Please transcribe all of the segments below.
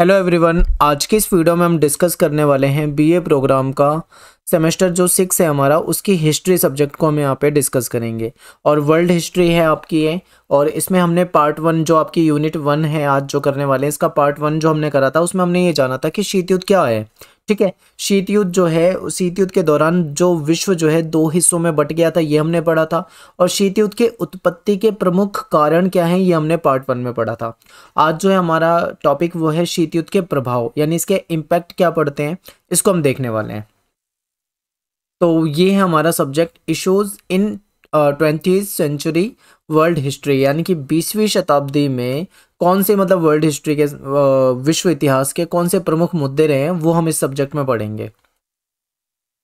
hello everyone आज की इस वीडियो में हम डिस्कस करने वाले हैं बीए प्रोग्राम का सेमेस्टर जो सिक्स है हमारा उसकी हिस्ट्री सब्जेक्ट को हम यहाँ पे डिस्कस करेंगे और वर्ल्ड हिस्ट्री है आपकी ये और इसमें हमने पार्ट वन जो आपकी यूनिट वन है आज जो करने वाले हैं इसका पार्ट वन जो हमने करा था उसमें हमने ये जाना था कि शीत युद्ध क्या है ठीक है शीत युद्ध जो है शीत युद्ध के दौरान जो विश्व जो है दो हिस्सों में बट गया था ये हमने पढ़ा था और शीत युद्ध के उत्पत्ति के प्रमुख कारण क्या हैं ये हमने पार्ट वन में पढ़ा था आज जो है हमारा टॉपिक वो है शीत युद्ध के प्रभाव यानी इसके इम्पैक्ट क्या पड़ते हैं इसको हम देखने वाले हैं तो ये है हमारा subject issues in twenty century world history यानी कि बीसवीं शताब्दी में कौन से मतलब वर्ल्ड हिस्ट्री के विश्व इतिहास के कौन से प्रमुख मुद्दे रहे हैं वो हम इस सब्जेक्ट में पढ़ेंगे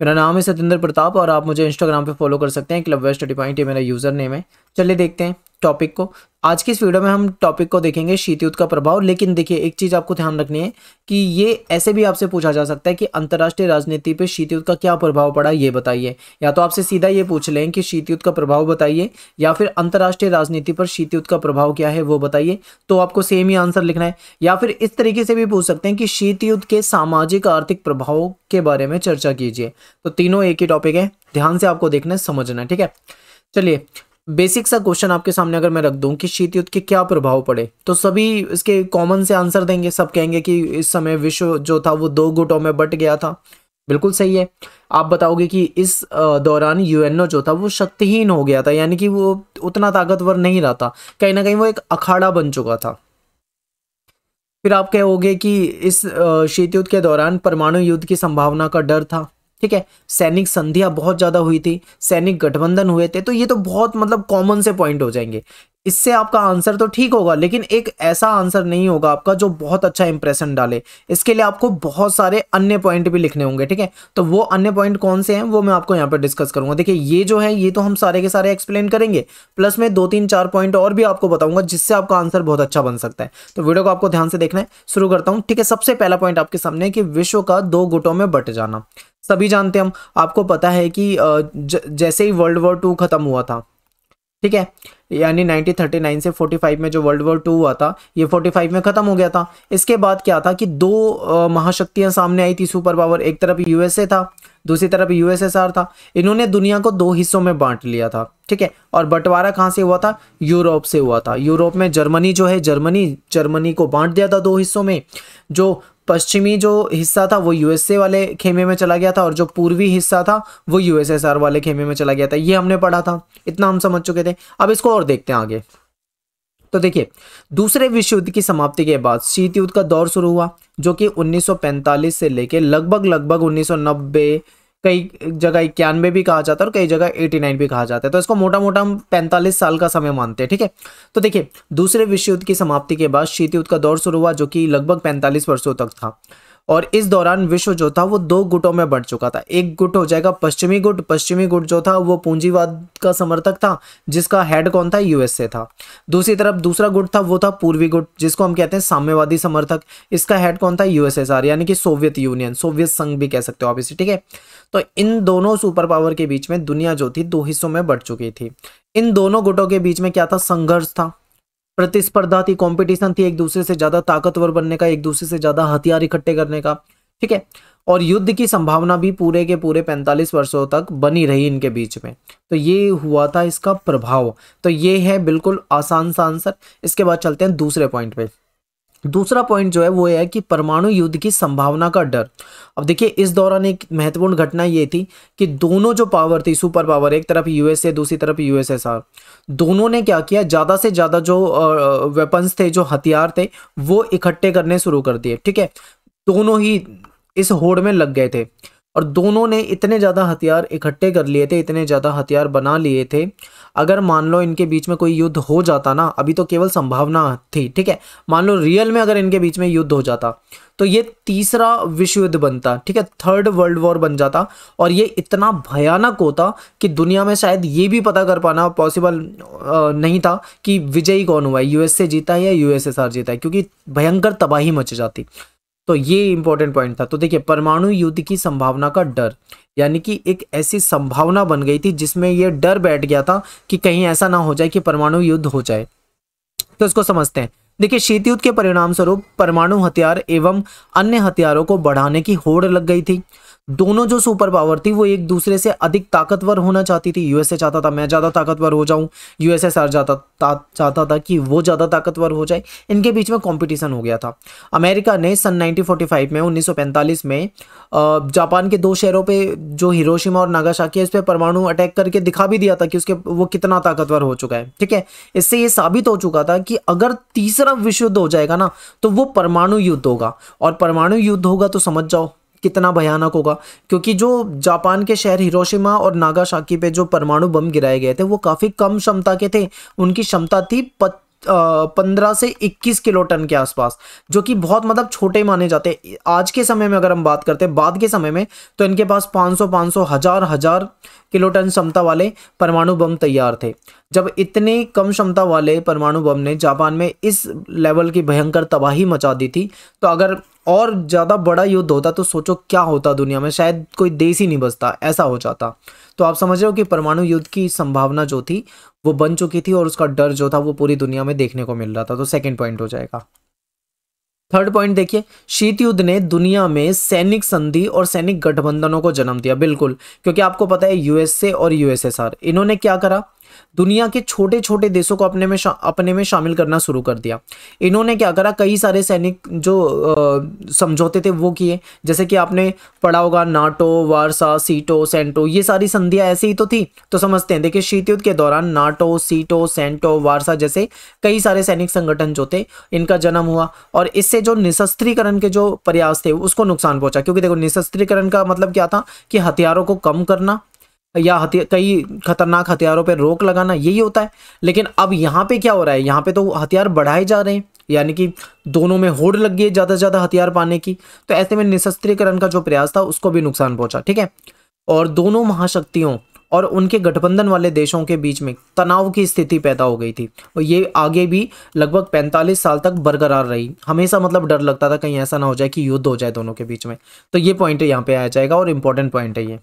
मेरा नाम है सतेंद्र प्रताप और आप मुझे इंस्टाग्राम पे फॉलो कर सकते हैं क्लब वेस्ट स्टडी पॉइंट ये मेरा यूज़र नेम है चलिए देखते हैं टॉपिक को आज की इस वीडियो में हम टॉपिक को देखेंगे शीत युद्ध का प्रभाव लेकिन देखिए एक चीज़ आपको ध्यान रखनी है कि ये ऐसे भी आपसे पूछा जा सकता है कि अंतर्राष्ट्रीय राजनीति पे युद्ध का क्या प्रभाव पड़ा ये बताइए या तो आपसे सीधा ये पूछ लें कि शीत युद्ध का प्रभाव बताइए या फिर अंतर्राष्ट्रीय राजनीति पर शीत युद्ध का प्रभाव क्या है वो बताइए तो आपको सेम ही आंसर लिखना है या फिर इस तरीके से भी पूछ सकते हैं कि शीत युद्ध के सामाजिक आर्थिक प्रभाव के बारे में चर्चा कीजिए तो तीनों एक ही टॉपिक है ध्यान से आपको देखना समझना ठीक है चलिए बेसिक सा क्वेश्चन आपके सामने अगर मैं रख दूं कि शीत युद्ध के क्या प्रभाव पड़े तो सभी इसके कॉमन से आंसर देंगे सब कहेंगे कि इस समय विश्व जो था वो दो गुटों में बट गया था बिल्कुल सही है आप बताओगे कि इस दौरान यूएनओ जो था वो शक्तिहीन हो गया था यानी कि वो उतना ताकतवर नहीं रहा था कहीं ना कहीं वो एक अखाड़ा बन चुका था फिर आप कहोगे कि इस शीत युद्ध के दौरान परमाणु युद्ध की संभावना का डर था ठीक है सैनिक संधिया बहुत ज़्यादा हुई थी सैनिक गठबंधन हुए थे तो ये तो बहुत मतलब कॉमन से पॉइंट हो जाएंगे इससे आपका आंसर तो ठीक होगा लेकिन एक ऐसा आंसर नहीं होगा आपका जो बहुत अच्छा इंप्रेशन डाले इसके लिए आपको बहुत सारे अन्य पॉइंट भी लिखने होंगे ठीक है तो वो अन्य पॉइंट कौन से हैं वो मैं आपको यहाँ पर डिस्कस करूंगा देखिए ये जो है ये तो हम सारे के सारे एक्सप्लेन करेंगे प्लस में दो तीन चार पॉइंट और भी आपको बताऊंगा जिससे आपका आंसर बहुत अच्छा बन सकता है तो वीडियो को आपको ध्यान से देखना है शुरू करता हूँ ठीक है सबसे पहला पॉइंट आपके सामने कि विश्व का दो गुटों में बट जाना सभी जानते हम आपको पता है कि जैसे ही वर्ल्ड वॉर टू खत्म हुआ था ठीक है यानी 1939 से 45 में जो वर्ल्ड वॉर टू हुआ था ये 45 में ख़त्म हो गया था इसके बाद क्या था कि दो महाशक्तियां सामने आई थी सुपर पावर एक तरफ यूएसए था दूसरी तरफ यूएसएसआर था इन्होंने दुनिया को दो हिस्सों में बांट लिया था ठीक है और बंटवारा कहाँ से हुआ था यूरोप से हुआ था यूरोप में जर्मनी जो है जर्मनी जर्मनी को बांट दिया था दो हिस्सों में जो पश्चिमी जो हिस्सा था वो यूएसए वाले खेमे में चला गया था और जो पूर्वी हिस्सा था वो यूएसएसआर वाले खेमे में चला गया था ये हमने पढ़ा था इतना हम समझ चुके थे अब इसको और देखते हैं आगे तो देखिए दूसरे विश्व युद्ध की समाप्ति के बाद शीत युद्ध का दौर शुरू हुआ जो कि 1945 से लेकर लगभग लगभग कई जगह इक्यानवे भी कहा जाता है और कई जगह एटी नाइन भी कहा जाता है तो इसको मोटा मोटा हम पैंतालीस साल का समय मानते हैं ठीक है तो देखिए दूसरे विश्व युद्ध की समाप्ति के बाद शीत युद्ध का दौर शुरू हुआ जो कि लगभग पैंतालीस वर्षों तक था और इस दौरान विश्व जो था वो दो गुटों में बढ़ चुका था एक गुट हो जाएगा पश्चिमी गुट पश्चिमी गुट जो था वो पूंजीवाद का समर्थक था जिसका हेड कौन था यूएसए था दूसरी तरफ दूसरा गुट था वो था पूर्वी गुट जिसको हम कहते हैं साम्यवादी समर्थक इसका हेड कौन था यूएसएसआर यानी कि सोवियत यूनियन सोवियत संघ भी कह सकते हो आप इसे ठीक है तो इन दोनों सुपर पावर के बीच में दुनिया जो थी दो हिस्सों में बढ़ चुकी थी इन दोनों गुटों के बीच में क्या था संघर्ष था प्रतिस्पर्धा थी कॉम्पिटिशन थी एक दूसरे से ज़्यादा ताकतवर बनने का एक दूसरे से ज़्यादा हथियार इकट्ठे करने का ठीक है और युद्ध की संभावना भी पूरे के पूरे 45 वर्षों तक बनी रही इनके बीच में तो ये हुआ था इसका प्रभाव तो ये है बिल्कुल आसान सा आंसर इसके बाद चलते हैं दूसरे पॉइंट पे दूसरा पॉइंट जो है वो है कि परमाणु युद्ध की संभावना का डर अब देखिए इस दौरान एक महत्वपूर्ण घटना ये थी कि दोनों जो पावर थी सुपर पावर एक तरफ यूएसए दूसरी तरफ यूएसएसआर दोनों ने क्या किया ज़्यादा से ज़्यादा जो वेपन्स थे जो हथियार थे वो इकट्ठे करने शुरू कर दिए ठीक है दोनों ही इस होड़ में लग गए थे और दोनों ने इतने ज़्यादा हथियार इकट्ठे कर लिए थे इतने ज़्यादा हथियार बना लिए थे अगर मान लो इनके बीच में कोई युद्ध हो जाता ना अभी तो केवल संभावना थी ठीक है मान लो रियल में अगर इनके बीच में युद्ध हो जाता तो ये तीसरा विश्व युद्ध बनता ठीक है थर्ड वर्ल्ड वॉर बन जाता और ये इतना भयानक होता कि दुनिया में शायद ये भी पता कर पाना पॉसिबल नहीं था कि विजयी कौन हुआ है यूएसए जीता है या यूएसएसआर जीता है क्योंकि भयंकर तबाही मच जाती तो ये इंपॉर्टेंट पॉइंट था तो देखिए परमाणु युद्ध की संभावना का डर यानी कि एक ऐसी संभावना बन गई थी जिसमें यह डर बैठ गया था कि कहीं ऐसा ना हो जाए कि परमाणु युद्ध हो जाए तो इसको समझते हैं देखिए युद्ध के परिणाम स्वरूप परमाणु हथियार एवं अन्य हथियारों को बढ़ाने की होड़ लग गई थी दोनों जो सुपर पावर थी वो एक दूसरे से अधिक ताकतवर होना चाहती थी यूएसए चाहता था मैं ज़्यादा ताकतवर हो जाऊं यूएसएसआर चाहता चाहता था कि वो ज़्यादा ताकतवर हो जाए इनके बीच में कंपटीशन हो गया था अमेरिका ने सन 1945 में 1945 में जापान के दो शहरों पे जो हिरोशिमा और नागाशा है उस पर परमाणु अटैक करके दिखा भी दिया था कि उसके वो कितना ताकतवर हो चुका है ठीक है इससे ये साबित हो चुका था कि अगर तीसरा तरफ विशुद्ध हो जाएगा ना तो वो परमाणु युद्ध होगा और परमाणु युद्ध होगा तो समझ जाओ कितना भयानक होगा क्योंकि जो जापान के शहर हिरोशिमा और नागाशाकी पे जो परमाणु बम गिराए गए थे वो काफ़ी कम क्षमता के थे उनकी क्षमता थी पंद्रह से इक्कीस किलो टन के आसपास जो कि बहुत मतलब छोटे माने जाते हैं आज के समय में अगर हम बात करते हैं बाद के समय में तो इनके पास पाँच सौ पाँच सौ हजार हजार किलो टन क्षमता वाले परमाणु बम तैयार थे जब इतने कम क्षमता वाले परमाणु बम ने जापान में इस लेवल की भयंकर तबाही मचा दी थी तो अगर और ज़्यादा बड़ा युद्ध होता तो सोचो क्या होता दुनिया में शायद कोई देश ही नहीं बचता ऐसा हो जाता तो आप समझ रहे हो कि परमाणु युद्ध की संभावना जो थी वो बन चुकी थी और उसका डर जो था वो पूरी दुनिया में देखने को मिल रहा था तो सेकेंड पॉइंट हो जाएगा थर्ड पॉइंट देखिए शीत युद्ध ने दुनिया में सैनिक संधि और सैनिक गठबंधनों को जन्म दिया बिल्कुल क्योंकि आपको पता है यूएसए और यूएसएसआर इन्होंने क्या करा दुनिया के छोटे छोटे देशों को अपने में अपने में शामिल करना शुरू कर दिया इन्होंने क्या करा कई सारे सैनिक जो समझौते थे वो किए जैसे कि आपने पढ़ा होगा नाटो वारसा सीटो सेंटो ये सारी संधियां ऐसी ही तो थी तो समझते हैं देखिए शीत युद्ध के दौरान नाटो सीटो सेंटो वारसा जैसे कई सारे सैनिक संगठन जो थे इनका जन्म हुआ और इससे जो निशस्त्रीकरण के जो प्रयास थे उसको नुकसान पहुंचा क्योंकि देखो निशस्त्रीकरण का मतलब क्या था कि हथियारों को कम करना या कई खतरनाक हथियारों पर रोक लगाना यही होता है लेकिन अब यहाँ पे क्या हो रहा है यहाँ पे तो हथियार बढ़ाए जा रहे हैं यानी कि दोनों में होड़ लग गई है ज़्यादा से ज़्यादा हथियार पाने की तो ऐसे में निशस्त्रीकरण का जो प्रयास था उसको भी नुकसान पहुँचा ठीक है और दोनों महाशक्तियों और उनके गठबंधन वाले देशों के बीच में तनाव की स्थिति पैदा हो गई थी और ये आगे भी लगभग 45 साल तक बरकरार रही हमेशा मतलब डर लगता था कहीं ऐसा ना हो जाए कि युद्ध हो जाए दोनों के बीच में तो ये पॉइंट यहाँ पे आया जाएगा और इम्पोर्टेंट पॉइंट है ये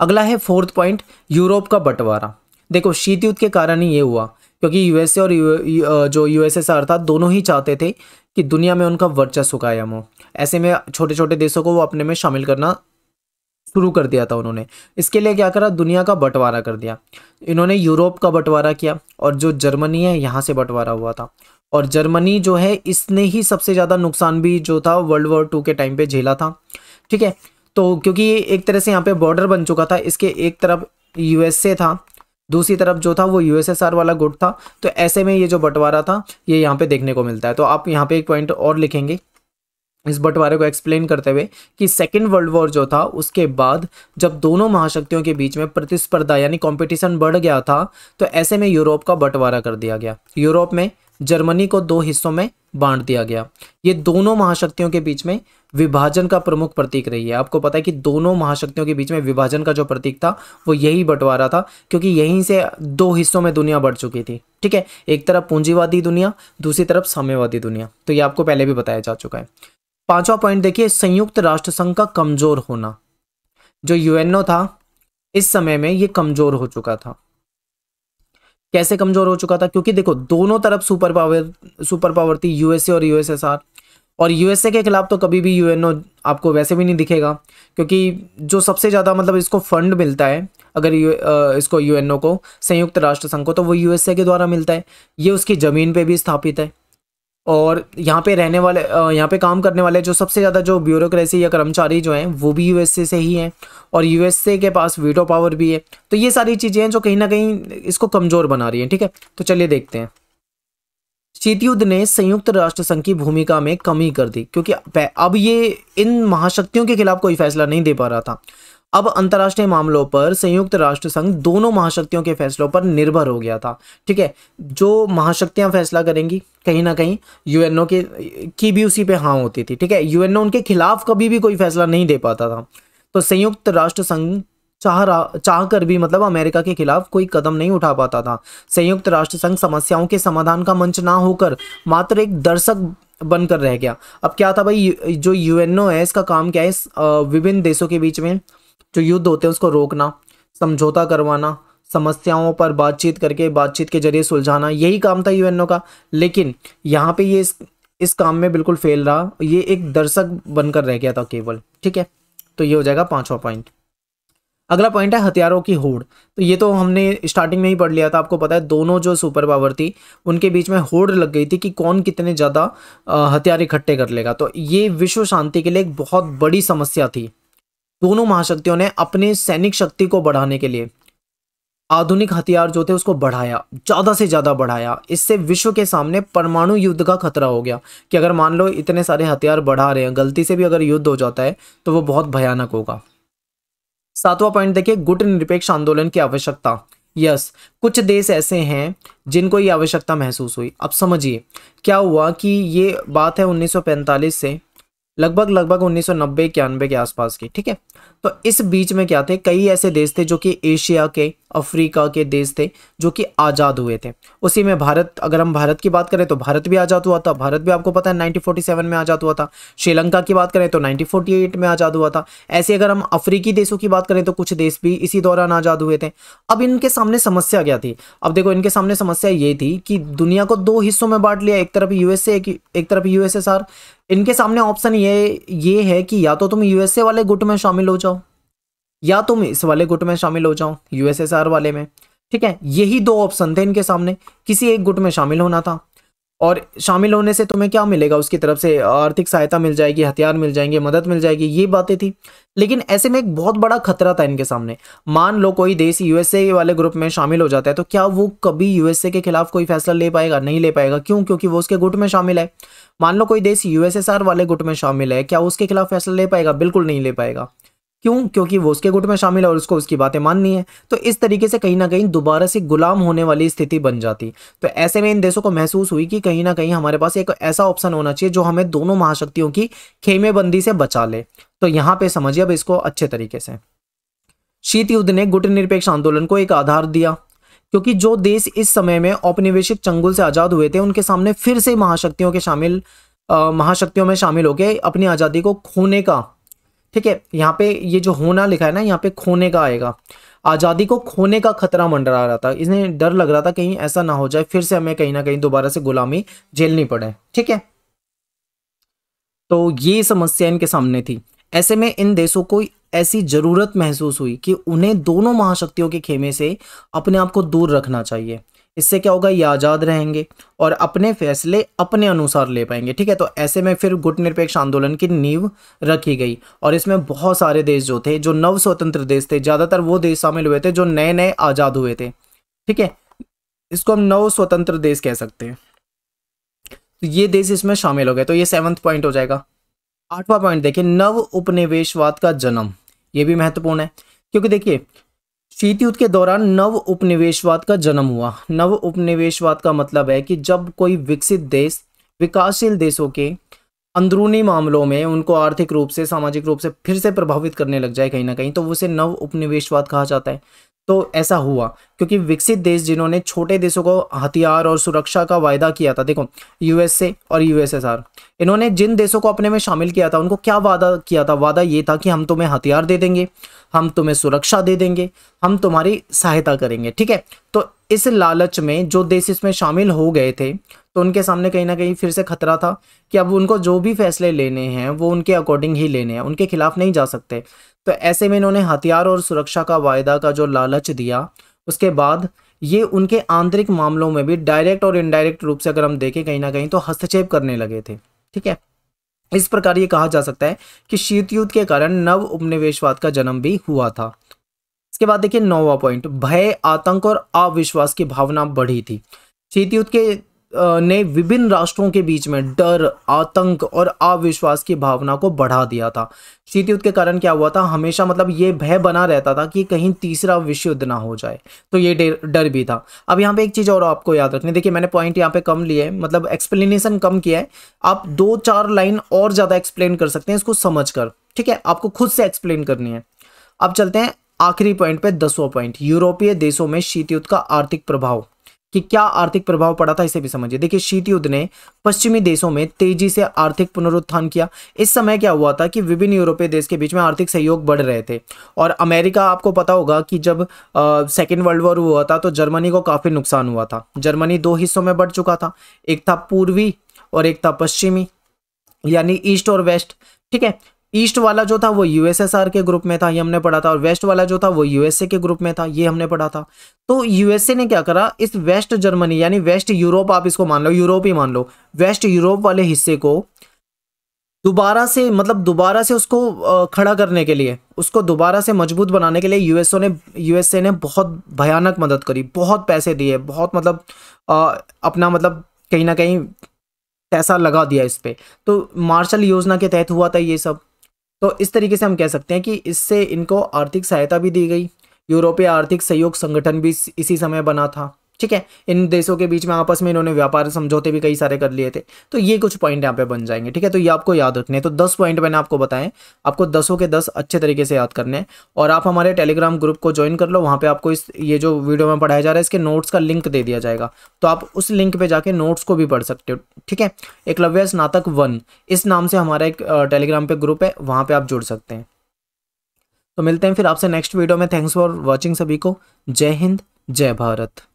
अगला है फोर्थ पॉइंट यूरोप का बंटवारा देखो शीत युद्ध के कारण ही ये हुआ क्योंकि यूएसए और यु, जो यूएसएसआर था दोनों ही चाहते थे कि दुनिया में उनका वर्चस्व कायम हो ऐसे में छोटे छोटे देशों को वो अपने में शामिल करना शुरू कर दिया था उन्होंने इसके लिए क्या करा दुनिया का बंटवारा कर दिया इन्होंने यूरोप का बंटवारा किया और जो जर्मनी है यहाँ से बंटवारा हुआ था और जर्मनी जो है इसने ही सबसे ज़्यादा नुकसान भी जो था वर्ल्ड वॉर टू के टाइम पे झेला था ठीक है तो क्योंकि ये एक तरह से यहाँ पे बॉर्डर बन चुका था इसके एक तरफ यूएसए था दूसरी तरफ जो था वो यूएसएसआर वाला गुट था तो ऐसे में ये जो बंटवारा था ये यहाँ पे देखने को मिलता है तो आप यहाँ पे एक पॉइंट और लिखेंगे इस बंटवारे को एक्सप्लेन करते हुए कि सेकेंड वर्ल्ड वॉर जो था उसके बाद जब दोनों महाशक्तियों के बीच में प्रतिस्पर्धा यानी कंपटीशन बढ़ गया था तो ऐसे में यूरोप का बंटवारा कर दिया गया यूरोप में जर्मनी को दो हिस्सों में बांट दिया गया ये दोनों महाशक्तियों के बीच में विभाजन का प्रमुख प्रतीक रही है आपको पता है कि दोनों महाशक्तियों के बीच में विभाजन का जो प्रतीक था वो यही बंटवारा था क्योंकि यहीं से दो हिस्सों में दुनिया बढ़ चुकी थी ठीक है एक तरफ पूंजीवादी दुनिया दूसरी तरफ साम्यवादी दुनिया तो ये आपको पहले भी बताया जा चुका है पांचवा पॉइंट देखिए संयुक्त राष्ट्र संघ का कमजोर होना जो यूएनओ था इस समय में ये कमजोर हो चुका था कैसे कमजोर हो चुका था क्योंकि देखो दोनों तरफ सुपर पावर सुपर पावर थी यूएसए और यूएसएसआर और यूएसए के खिलाफ तो कभी भी यूएनओ आपको वैसे भी नहीं दिखेगा क्योंकि जो सबसे ज़्यादा मतलब इसको फंड मिलता है अगर यू इसको यूएनओ को संयुक्त राष्ट्र संघ को तो वो यूएसए के द्वारा मिलता है ये उसकी ज़मीन पे भी स्थापित है और यहाँ पे रहने वाले यहाँ पे काम करने वाले जो सबसे ज़्यादा जो ब्यूरोक्रेसी या कर्मचारी जो हैं वो भी यूएसए से ही हैं और यूएसए के पास वीटो पावर भी है तो ये सारी चीज़ें हैं जो कहीं ना कहीं इसको कमज़ोर बना रही हैं ठीक है तो चलिए देखते हैं शीत युद्ध ने संयुक्त राष्ट्र संघ की भूमिका में कमी कर दी क्योंकि अब ये इन महाशक्तियों के खिलाफ कोई फैसला नहीं दे पा रहा था अब अंतर्राष्ट्रीय मामलों पर संयुक्त राष्ट्र संघ दोनों महाशक्तियों के फैसलों पर निर्भर हो गया था ठीक है जो महाशक्तियां फैसला करेंगी कहीं ना कहीं यूएनओ के की भी उसी पे हाँ होती थी ठीक है यूएनओ उनके खिलाफ कभी भी कोई फैसला नहीं दे पाता था तो संयुक्त राष्ट्र संघ चाह रहा चाह कर भी मतलब अमेरिका के खिलाफ कोई कदम नहीं उठा पाता था संयुक्त राष्ट्र संघ समस्याओं के समाधान का मंच ना होकर मात्र एक दर्शक बनकर रह गया अब क्या था भाई जो यूएनओ है इसका काम क्या है विभिन्न देशों के बीच में जो युद्ध होते हैं उसको रोकना समझौता करवाना समस्याओं पर बातचीत करके बातचीत के जरिए सुलझाना यही काम था यूएनओ का लेकिन यहाँ पे ये इस इस काम में बिल्कुल फेल रहा ये एक दर्शक बनकर रह गया था केवल ठीक है तो ये हो जाएगा पांचवा पॉइंट अगला पॉइंट है हथियारों की होड़ तो ये तो हमने स्टार्टिंग में ही पढ़ लिया था आपको पता है दोनों जो सुपर पावर थी उनके बीच में होड़ लग गई थी कि कौन कितने ज़्यादा हथियार इकट्ठे कर लेगा तो ये विश्व शांति के लिए एक बहुत बड़ी समस्या थी दोनों महाशक्तियों ने अपने सैनिक शक्ति को बढ़ाने के लिए आधुनिक हथियार जो थे उसको बढ़ाया ज़्यादा से ज़्यादा बढ़ाया इससे विश्व के सामने परमाणु युद्ध का खतरा हो गया कि अगर मान लो इतने सारे हथियार बढ़ा रहे हैं गलती से भी अगर युद्ध हो जाता है तो वो बहुत भयानक होगा सातवां पॉइंट देखिए गुट निरपेक्ष आंदोलन की आवश्यकता यस कुछ देश ऐसे हैं जिनको ये आवश्यकता महसूस हुई अब समझिए क्या हुआ कि ये बात है 1945 से लगभग लगभग नब्बे इक्यानबे के आसपास की ठीक है तो इस बीच में क्या थे कई ऐसे देश थे जो कि एशिया के अफ्रीका के देश थे जो कि आज़ाद हुए थे उसी में भारत अगर हम भारत की बात करें तो भारत भी आज़ाद हुआ था भारत भी आपको पता है 1947 में आज़ाद हुआ था श्रीलंका की बात करें तो 1948 में आज़ाद हुआ था ऐसे अगर हम अफ्रीकी देशों की बात करें तो कुछ देश भी इसी दौरान आज़ाद हुए थे अब इनके सामने समस्या क्या थी अब देखो इनके सामने समस्या ये थी कि दुनिया को दो हिस्सों में बांट लिया एक तरफ यूएसए एक, एक तरफ यूएसएसआर इनके सामने ऑप्शन ये ये है कि या तो तुम यूएसए वाले गुट में शामिल हो जाओ या तो मैं इस वाले गुट में शामिल हो जाऊं यूएसएसआर वाले में ठीक है यही दो ऑप्शन थे इनके सामने किसी एक गुट में शामिल होना था और शामिल होने से तुम्हें क्या मिलेगा उसकी तरफ से आर्थिक सहायता मिल जाएगी हथियार मिल जाएंगे मदद मिल जाएगी ये बातें थी लेकिन ऐसे में एक बहुत बड़ा खतरा था इनके सामने मान लो कोई देश यूएसए वाले ग्रुप में शामिल हो जाता है तो क्या वो कभी यूएसए के खिलाफ कोई फैसला ले पाएगा नहीं ले पाएगा क्यों क्योंकि वो उसके गुट में शामिल है मान लो कोई देश यूएसएसआर वाले गुट में शामिल है क्या उसके खिलाफ फैसला ले पाएगा बिल्कुल नहीं ले पाएगा क्यों क्योंकि वो उसके गुट में शामिल है और उसको उसकी बातें माननी है तो इस तरीके से कहीं ना कहीं दोबारा से गुलाम होने वाली स्थिति बन जाती तो ऐसे में इन देशों को महसूस हुई कि कहीं ना कहीं हमारे पास एक ऐसा ऑप्शन होना चाहिए जो हमें दोनों महाशक्तियों की खेमेबंदी से बचा ले तो यहाँ पे समझिए अब इसको अच्छे तरीके से शीत युद्ध ने गुट निरपेक्ष आंदोलन को एक आधार दिया क्योंकि जो देश इस समय में औपनिवेशिक चंगुल से आज़ाद हुए थे उनके सामने फिर से महाशक्तियों के शामिल महाशक्तियों में शामिल होकर अपनी आज़ादी को खोने का ठीक है यहाँ पे ये जो होना लिखा है ना यहाँ पे खोने का आएगा आज़ादी को खोने का खतरा मंडरा रहा था इन्हें डर लग रहा था कहीं ऐसा ना हो जाए फिर से हमें कहीं ना कहीं दोबारा से गुलामी झेलनी पड़े ठीक है तो ये समस्या इनके सामने थी ऐसे में इन देशों को ऐसी ज़रूरत महसूस हुई कि उन्हें दोनों महाशक्तियों के खेमे से अपने आप को दूर रखना चाहिए इससे क्या होगा ये आज़ाद रहेंगे और अपने फैसले अपने अनुसार ले पाएंगे ठीक है तो ऐसे में फिर गुट निरपेक्ष आंदोलन की नींव रखी गई और इसमें बहुत सारे देश जो थे जो नव स्वतंत्र देश थे ज़्यादातर वो देश शामिल हुए थे जो नए नए आज़ाद हुए थे ठीक है इसको हम नव स्वतंत्र देश कह सकते हैं तो ये देश इसमें शामिल हो गए तो ये सेवंथ पॉइंट हो जाएगा आठवां पॉइंट देखिए नव उपनिवेशवाद का जन्म ये भी महत्वपूर्ण है क्योंकि देखिए शीत युद्ध के दौरान नव उपनिवेशवाद का जन्म हुआ नव उपनिवेशवाद का मतलब है कि जब कोई विकसित देश विकासशील देशों के अंदरूनी मामलों में उनको आर्थिक रूप से सामाजिक रूप से फिर से प्रभावित करने लग जाए कहीं ना कहीं तो उसे नव उपनिवेशवाद कहा जाता है तो ऐसा हुआ क्योंकि विकसित देश जिन्होंने छोटे देशों को हथियार और सुरक्षा का वायदा किया था देखो यूएसए और यूएसएसआर इन्होंने जिन देशों को अपने में शामिल किया था उनको क्या वादा किया था वादा ये था कि हम तुम्हें हथियार दे देंगे हम तुम्हें सुरक्षा दे देंगे हम तुम्हारी सहायता करेंगे ठीक है तो इस लालच में जो देश इसमें शामिल हो गए थे तो उनके सामने कहीं ना कहीं फिर से खतरा था कि अब उनको जो भी फैसले लेने हैं वो उनके अकॉर्डिंग ही लेने हैं उनके खिलाफ नहीं जा सकते तो ऐसे में इन्होंने हथियार और सुरक्षा का वायदा का जो लालच दिया उसके बाद ये उनके आंतरिक मामलों में भी डायरेक्ट और इनडायरेक्ट रूप से अगर हम देखें कहीं ना कहीं तो हस्तक्षेप करने लगे थे ठीक है इस प्रकार ये कहा जा सकता है कि शीत युद्ध के कारण नव उपनिवेशवाद का जन्म भी हुआ था इसके बाद देखिए नौवा पॉइंट भय आतंक और अविश्वास की भावना बढ़ी थी शीत युद्ध के ने विभिन्न राष्ट्रों के बीच में डर आतंक और अविश्वास की भावना को बढ़ा दिया था शीतयुद्ध के कारण क्या हुआ था हमेशा मतलब ये भय बना रहता था कि कहीं तीसरा विश्व युद्ध ना हो जाए तो ये डर भी था अब यहाँ पे एक चीज़ और आपको याद रखनी देखिए मैंने पॉइंट यहाँ पे कम लिए मतलब एक्सप्लेनेशन कम किया है आप दो चार लाइन और ज़्यादा एक्सप्लेन कर सकते हैं इसको समझ कर ठीक है आपको खुद से एक्सप्लेन करनी है अब चलते हैं आखिरी पॉइंट पे दसवां पॉइंट यूरोपीय देशों में शीत युद्ध का आर्थिक प्रभाव कि क्या आर्थिक प्रभाव पड़ा था इसे भी समझिए देखिए शीत युद्ध ने पश्चिमी देशों में तेजी से आर्थिक पुनरुत्थान किया इस समय क्या हुआ था कि विभिन्न यूरोपीय देश के बीच में आर्थिक सहयोग बढ़ रहे थे और अमेरिका आपको पता होगा कि जब सेकेंड वर्ल्ड वॉर हुआ था तो जर्मनी को काफ़ी नुकसान हुआ था जर्मनी दो हिस्सों में बढ़ चुका था एक था पूर्वी और एक था पश्चिमी यानी ईस्ट और वेस्ट ठीक है ईस्ट वाला जो था वो यूएसएसआर के ग्रुप में था ये हमने पढ़ा था और वेस्ट वाला जो था वो यूएसए के ग्रुप में था ये हमने पढ़ा था तो यूएसए ने क्या करा इस वेस्ट जर्मनी यानी वेस्ट यूरोप आप इसको मान लो यूरोप ही मान लो वेस्ट यूरोप वाले हिस्से को दोबारा से मतलब दोबारा से उसको खड़ा करने के लिए उसको दोबारा से मजबूत बनाने के लिए यूएसओ ने यूएसए ने बहुत भयानक मदद करी बहुत पैसे दिए बहुत मतलब आ, अपना मतलब कहीं ना कहीं पैसा लगा दिया इस पर तो मार्शल योजना के तहत हुआ था ये सब तो इस तरीके से हम कह सकते हैं कि इससे इनको आर्थिक सहायता भी दी गई यूरोपीय आर्थिक सहयोग संगठन भी इसी समय बना था ठीक है इन देशों के बीच में आपस में इन्होंने व्यापार समझौते भी कई सारे कर लिए थे तो ये कुछ पॉइंट यहाँ पे बन जाएंगे ठीक है तो ये आपको याद रखने तो दस पॉइंट मैंने आपको बताएं आपको दसों के दस अच्छे तरीके से याद करने हैं और आप हमारे टेलीग्राम ग्रुप को ज्वाइन कर लो वहाँ पर आपको इस ये जो वीडियो में पढ़ाया जा रहा है इसके नोट्स का लिंक दे दिया जाएगा तो आप उस लिंक पर जाके नोट्स को भी पढ़ सकते हो ठीक है एकलव्य स्नातक वन इस नाम से हमारा एक टेलीग्राम पर ग्रुप है वहाँ पर आप जुड़ सकते हैं तो मिलते हैं फिर आपसे नेक्स्ट वीडियो में थैंक्स फॉर वाचिंग सभी को जय हिंद जय भारत